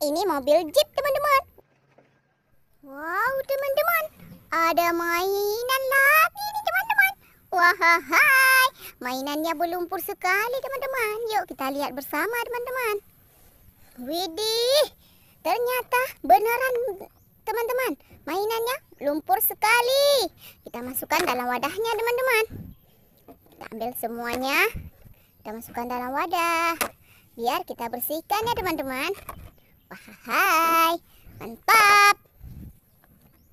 ini mobil jeep teman-teman. Wow teman-teman, ada mainan lagi nih teman-teman. Wahai, mainannya berlumpur sekali teman-teman. Yuk kita lihat bersama teman-teman. Widih, ternyata beneran teman-teman. Mainannya lumpur sekali. Kita masukkan dalam wadahnya teman-teman. Kita ambil semuanya. Kita masukkan dalam wadah. Biar kita bersihkan ya teman-teman. Hai, mantap.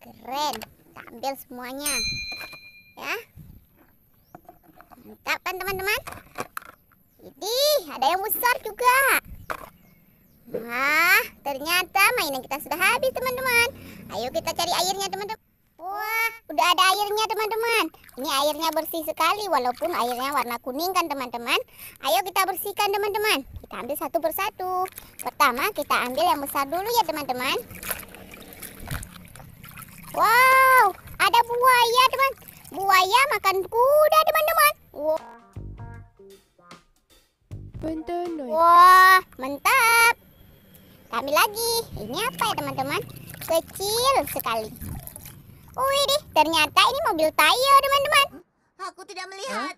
Keren. Kita ambil semuanya. Ya. Mantap kan teman-teman? Jadi ada yang besar juga. Wah, ternyata mainan kita sudah habis teman-teman. Ayo kita cari airnya teman-teman. Wah, udah ada airnya teman-teman. Ini airnya bersih sekali walaupun airnya warna kuning kan teman-teman. Ayo kita bersihkan teman-teman. Kita ambil satu persatu. Pertama kita ambil yang besar dulu ya teman-teman. Wow, ada buaya teman. Buaya makan kuda teman-teman. Wow. Wah, mantap. Kami lagi. Ini apa ya teman-teman? Kecil sekali. Wih deh, ternyata ini mobil Tayo, teman-teman. Aku tidak melihatnya.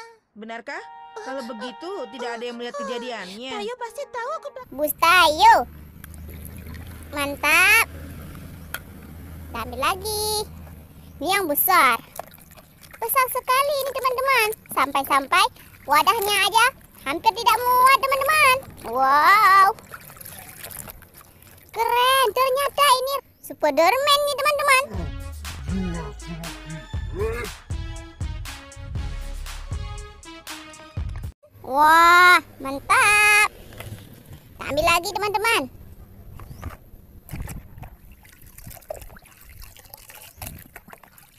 Hmm? Benarkah? Kalau begitu, tidak ada yang melihat kejadiannya. Tayo pasti tahu aku... Bus Tayo. Mantap. Kita ambil lagi. Ini yang besar. Besar sekali ini, teman-teman. Sampai-sampai wadahnya aja hampir tidak muat, teman-teman. Wow. Keren, ternyata ini Superman nih, teman-teman. Wah, mantap. Kita ambil lagi teman-teman.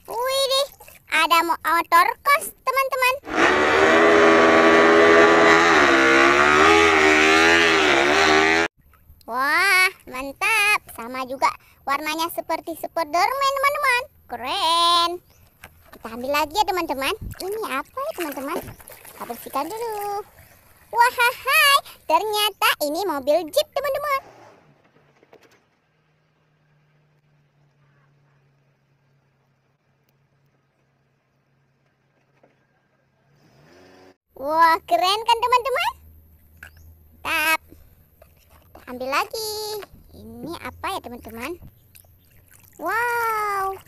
Wih ada motor kos teman-teman. Wah, mantap. Sama juga warnanya seperti Spiderman teman-teman. Keren. Kita ambil lagi ya teman-teman. Ini apa ya teman-teman? kita bersihkan dulu wahai ternyata ini mobil jeep teman-teman Wah, keren kan teman-teman? Tap. Ambil lagi. Ini apa ya teman-teman? Wow.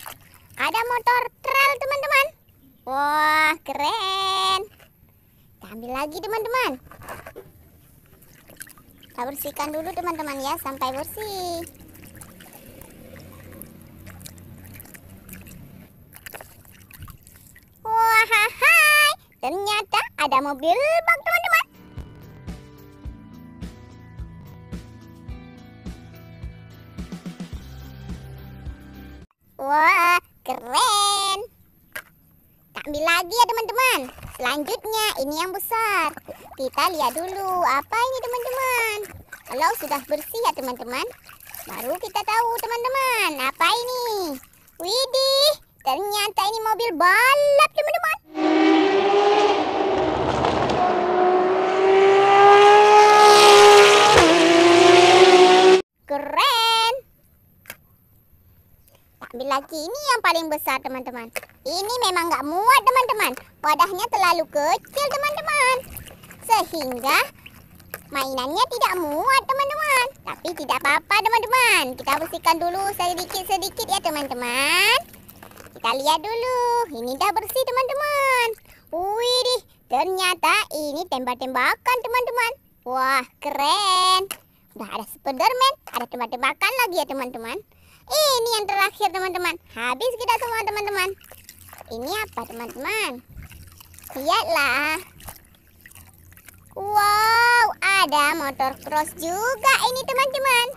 Ada motor trail teman-teman. Wah, keren. Kita ambil lagi teman-teman. Kita bersihkan dulu teman-teman ya sampai bersih. Wahai Ternyata ada mobil bang teman-teman. Wah, keren. Kita ambil lagi ya teman-teman. Selanjutnya ini yang besar. Kita lihat dulu apa ini teman-teman. Kalau sudah bersih ya teman-teman, baru kita tahu teman-teman apa ini. Widih, ternyata ini mobil balap teman-teman. Ambil lagi ini yang paling besar teman-teman. Ini memang nggak muat teman-teman. Wadahnya terlalu kecil teman-teman. Sehingga mainannya tidak muat teman-teman. Tapi tidak apa-apa teman-teman. Kita bersihkan dulu sedikit-sedikit ya teman-teman. Kita lihat dulu. Ini dah bersih teman-teman. Wih Ternyata ini tembak-tembakan teman-teman. Wah keren. Udah ada Spiderman. Ada tembak-tembakan lagi ya teman-teman. Ini yang terakhir teman-teman. Habis kita semua teman-teman. Ini apa teman-teman? Lihatlah. Wow, ada motor cross juga ini teman-teman.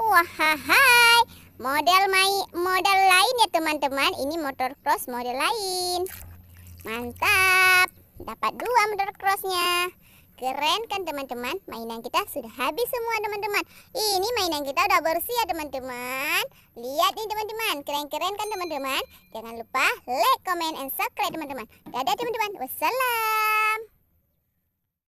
Wahai, model mai model lain ya teman-teman. Ini motor cross model lain. Mantap. Dapat dua motor crossnya. Keren kan teman-teman? Mainan kita sudah habis semua teman-teman. Ini mainan kita udah bersih ya teman-teman. Lihat nih teman-teman. Keren-keren kan teman-teman? Jangan lupa like, comment, and subscribe teman-teman. Dadah teman-teman. Wassalam.